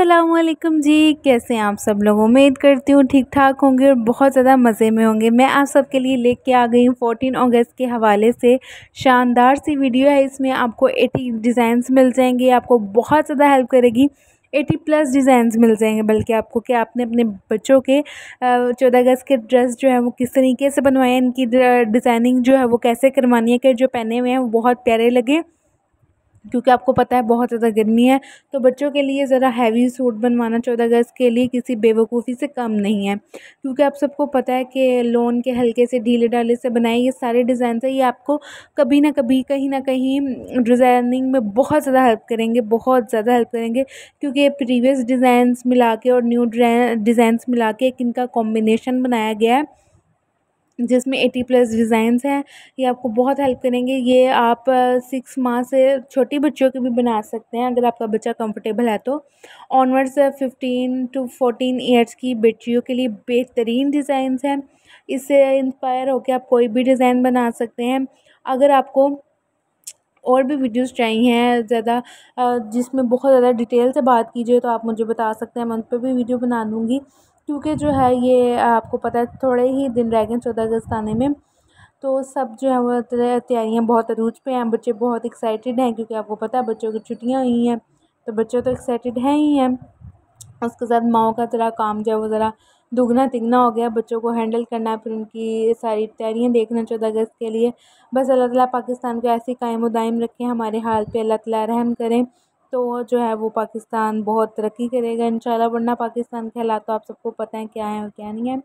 असलम जी कैसे हैं आप सब लोग उम्मीद करती हूँ ठीक ठाक होंगे और बहुत ज़्यादा मज़े में होंगे मैं आप सब के लिए लेके आ गई हूँ 14 अगस्त के हवाले से शानदार सी वीडियो है इसमें आपको 80 डिज़ाइंस मिल जाएंगे आपको बहुत ज़्यादा हेल्प करेगी एटी प्लस डिज़ाइंस मिल जाएंगे बल्कि आपको कि आपने अपने बच्चों के चौदह अगस्त के ड्रेस जो है वो किस तरीके से बनवाए इनकी डिज़ाइनिंग जो है वो कैसे करवानी है कि जो पहने हुए हैं वो बहुत प्यारे लगे क्योंकि आपको पता है बहुत ज़्यादा गर्मी है तो बच्चों के लिए ज़रा हैवी सूट बनवाना चौदह अगस्त के लिए किसी बेवकूफ़ी से कम नहीं है क्योंकि आप सबको पता है कि लोन के हल्के से ढीले ढाले से बनाए ये सारे डिज़ाइन है ये आपको कभी ना कभी कहीं ना कहीं डिज़ाइनिंग में बहुत ज़्यादा हेल्प करेंगे बहुत ज़्यादा हेल्प करेंगे क्योंकि प्रीवियस डिज़ाइंस मिला के और न्यू डिज़ाइंस मिला के एक इनका कॉम्बिनेशन बनाया गया है जिसमें एटी प्लस डिज़ाइंस हैं ये आपको बहुत हेल्प करेंगे ये आप सिक्स माह से छोटे बच्चों के भी बना सकते हैं अगर आपका बच्चा कंफर्टेबल है तो onwards fifteen to fourteen years की बेटियों के लिए बेहतरीन डिज़ाइंस हैं इससे इंस्पायर होकर आप कोई भी डिज़ाइन बना सकते हैं अगर आपको और भी वीडियोस चाहिए हैं ज़्यादा जिसमें बहुत ज़्यादा डिटेल से बात की जाए तो आप मुझे बता सकते हैं मैं उन पर भी वीडियो बना लूँगी क्योंकि जो है ये आपको पता है थोड़े ही दिन रह गए चौदह अगस्त आने में तो सब जो है वो तैयारियाँ बहुत अरूज पे हैं बच्चे बहुत एक्साइटेड हैं क्योंकि आपको पता है बच्चों की छुट्टियाँ हुई हैं तो बच्चे तो एक्साइटेड हैं ही हैं उसके साथ माओ का ज़रा काम जो है वो ज़रा दुगना तिगना हो गया बच्चों को हैंडल करना फिर उनकी सारी तैयारियाँ देखना चौदह अगस्त के लिए बस अल्लाह ताला पाकिस्तान को ऐसे कायम उदायम दायम हमारे हाल पे अल्लाह ताला रहम करें तो जो है वो पाकिस्तान बहुत तरक्की करेगा इंशाल्लाह वरना पाकिस्तान के हालात तो आप सबको पता है क्या है और क्या नहीं है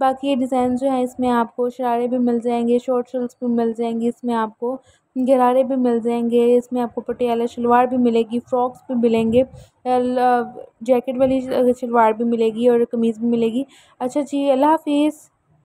बाकी ये डिज़ाइन जो है इसमें आपको शरारे भी मिल जाएंगे शॉर्ट शर्ट्स भी मिल जाएंगे इसमें आपको गरारे भी मिल जाएंगे इसमें आपको पटियाला शलवार भी मिलेगी फ्रॉक्स भी मिलेंगे जैकेट वाली शलवार भी मिलेगी और कमीज़ भी मिलेगी अच्छा जी अल्लाह हाफिज़